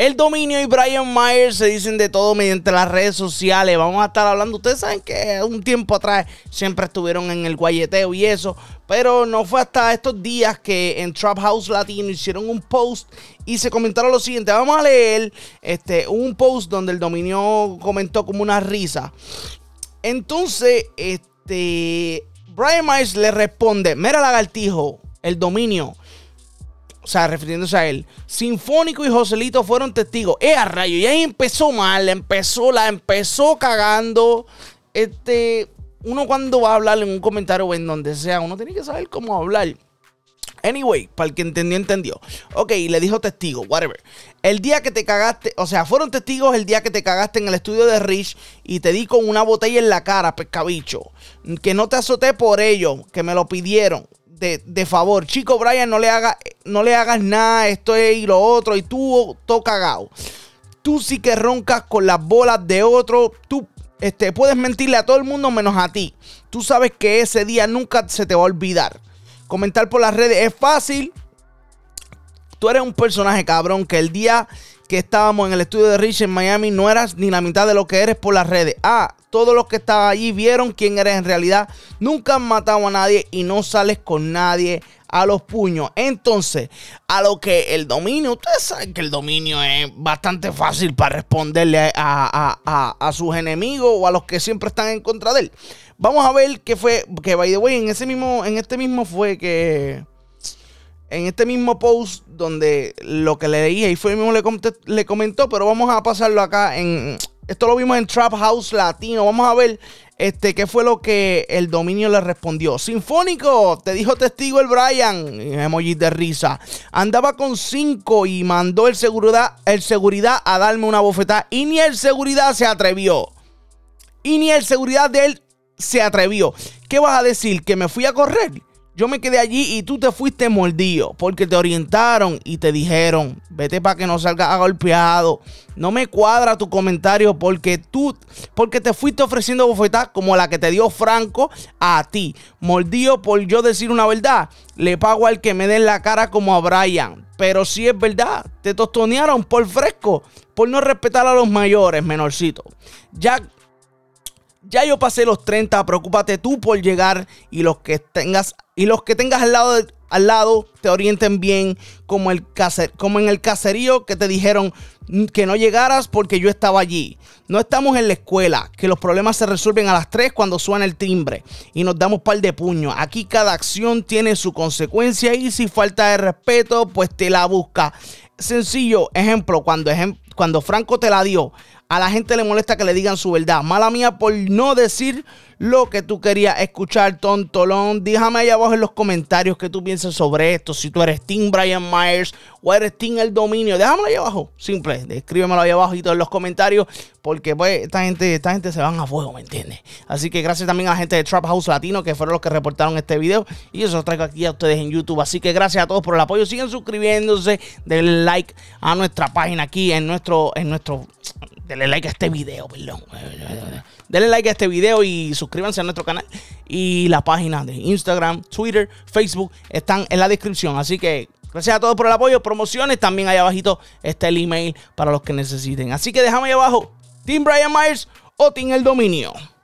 El dominio y Brian Myers se dicen de todo mediante las redes sociales. Vamos a estar hablando. Ustedes saben que un tiempo atrás siempre estuvieron en el guayeteo y eso. Pero no fue hasta estos días que en Trap House Latino hicieron un post y se comentaron lo siguiente. Vamos a leer este, un post donde el dominio comentó como una risa. Entonces, este, Brian Myers le responde, mira lagartijo, el dominio o sea, refiriéndose a él, Sinfónico y Joselito fueron testigos. ¡Eh, a rayo! Y ahí empezó mal, empezó, la empezó cagando. Este, uno cuando va a hablar en un comentario o en donde sea, uno tiene que saber cómo hablar. Anyway, para el que entendió, entendió. Ok, le dijo testigo, whatever. El día que te cagaste, o sea, fueron testigos el día que te cagaste en el estudio de Rich y te di con una botella en la cara, pescabicho. Que no te azoté por ello, que me lo pidieron de, favor. Chico Brian, no le, haga, no le hagas nada, esto y lo otro, y tú todo cagado. Tú sí que roncas con las bolas de otro, tú este, puedes mentirle a todo el mundo menos a ti. Tú sabes que ese día nunca se te va a olvidar. Comentar por las redes es fácil. Tú eres un personaje cabrón que el día que estábamos en el estudio de Rich en Miami no eras ni la mitad de lo que eres por las redes. Ah, todos los que estaban allí vieron quién eres en realidad. Nunca han matado a nadie y no sales con nadie a los puños. Entonces, a lo que el dominio, ustedes saben que el dominio es bastante fácil para responderle a, sus enemigos o a los que siempre están en contra de él. Vamos a ver qué fue, que by the way, en ese mismo, en este mismo fue que en este mismo post donde lo que le leí, y fue mismo le, le comentó, pero vamos a pasarlo acá en... Esto lo vimos en Trap House Latino. Vamos a ver este, qué fue lo que el dominio le respondió. Sinfónico, te dijo testigo el Brian. Emojis de risa. Andaba con cinco y mandó el seguridad, el seguridad a darme una bofetada. Y ni el seguridad se atrevió. Y ni el seguridad de él se atrevió. ¿Qué vas a decir? ¿Que me fui a correr? Yo me quedé allí y tú te fuiste mordido porque te orientaron y te dijeron, vete para que no salgas golpeado. No me cuadra tu comentario porque tú, porque te fuiste ofreciendo bofetadas como la que te dio Franco a ti. Mordido por yo decir una verdad, le pago al que me den la cara como a Brian. Pero si es verdad, te tostonearon por fresco, por no respetar a los mayores, menorcito. Jack ya yo pasé los 30, preocúpate tú por llegar y los que tengas y los que tengas al lado, al lado te orienten bien, como, el como en el caserío que te dijeron que no llegaras porque yo estaba allí. No estamos en la escuela, que los problemas se resuelven a las 3 cuando suena el timbre y nos damos par de puño. Aquí cada acción tiene su consecuencia y si falta de respeto, pues te la busca. Sencillo, ejemplo, cuando, cuando Franco te la dio, a la gente le molesta que le digan su verdad. Mala mía por no decir lo que tú querías escuchar, tontolón. déjame ahí abajo en los comentarios qué tú pienses sobre esto. Si tú eres Team Brian Myers o eres Team El Dominio, déjamelo ahí abajo. Simple, escríbemelo ahí abajo y todos los comentarios. Porque pues, esta gente, esta gente se van a fuego, ¿me entiendes? Así que gracias también a la gente de Trap House Latino que fueron los que reportaron este video. Y eso lo traigo aquí a ustedes en YouTube. Así que gracias a todos por el apoyo. Sigan suscribiéndose, denle like a nuestra página aquí en nuestro en nuestro. Denle like a este video, perdón. Denle like a este video y suscríbanse a nuestro canal. Y la página de Instagram, Twitter, Facebook están en la descripción. Así que gracias a todos por el apoyo. Promociones también ahí abajito está el email para los que necesiten. Así que déjame ahí abajo. Team Brian Myers o Team El Dominio.